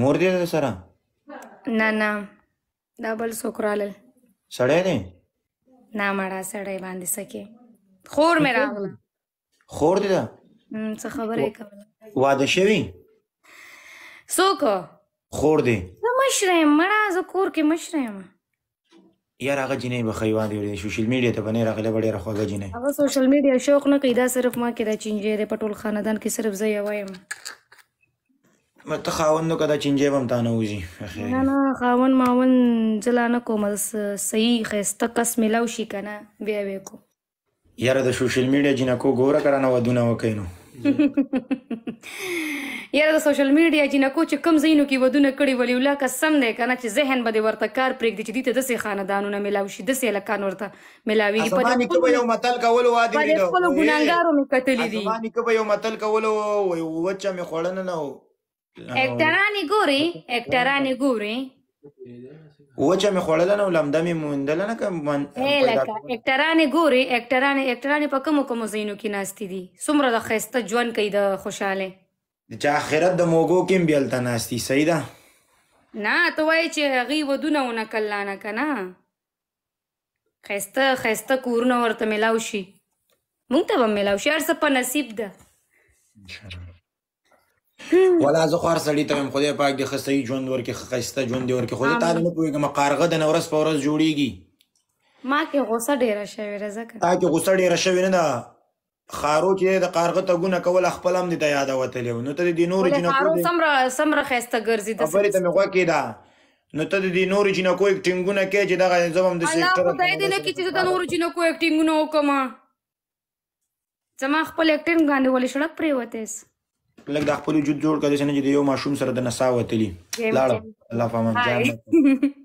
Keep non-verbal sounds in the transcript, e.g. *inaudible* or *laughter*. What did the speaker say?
مور دې سره نه نه دا بل څوک رالل سړی دی نه مړه سړی باندې سکه خور مې راغله خور دې دا څه خبره کوله واده شوی څوک خور دې زه مشره مړه زه کور کې مشره یم یار هغه جنې به خیوا دی ورې سوشل میډیا ته باندې راغله ډېر خوږه جنې هغه سوشل میډیا شوق نه کیدا صرف ما کې د چنجې په ټول خاندان کې صرف زه یو یم مته خاوند کدا چنجه بم تا نه وځي نه نه خاوند ماون ځلا نه کوم صحیح خسته کس ملاو شي کنه بیا وې کو یاره د سوشل میډیا جنکو ګوره کرانه ودونه وکینو *laughs* یاره د سوشل میډیا جنکو چې کم زینو کې ودونه کړي ولی ولا قسم دی کنه چې ذهن بده ورته کار پرېګ دي چې دته داسې خاندانونه ملاو شي داسې لکان ورته ملاوي په دې کې به یو متل کول وادي دي په خپل ګناګارو مې کتلې دي باندې کې به یو متل کول وای وچه مې خړنه نه اکټرانې ګوري اکټرانې ګوري وچه مې خوړله نه لمده مې موندله نه لکه اکټرانې ګوري اکټرانې اکټرانې په کومو کومو ځایونو کې ناستې دي څومره د ښایسته ژوند کوي د خوشحاله چې آخرت د موګو کې هم بېلته ناستې صحیح ده نه ته وایې چې هغې ودونه ونه کلانه که نه ښایسته ښایسته کورونه ورته میلاو شي مونږ ته به میلاو شي هر څه په نصیب ده ولا زه خو هر سړي ته هم خدای پاک دې ښه صحیح ژوند ورکړي ښه ښایسته ژوند دې ورکړي خو زه تا نه پوهېږم کارغه د نه ورځ په ورځ جوړېږي ما کې غوسه ډېره شوې ده ځکه تا کې غوسه ډېره شوې نه ده خارو چې د کارغه تګونه کول خپل هم دې ته یاد وتلی نو ته دې نورو جنکو خارو څومره څومره ښایسته ګرځي د خبرې ته مې غوږ کېده نو ته د دې نورو جنکو یک ټینګونه کې چې دغه زمم د سیکټر الله خدای دې لکه چې د نورو جنکو یک ټینګونه وکما زما خپل یک ټینګ غاندې ولې شړک پرې وتهس لکه د خپل وجود جوړ کړي چې نه یو ماشوم سره د نسا وتلی لاړ الله فهمان جان *laughs*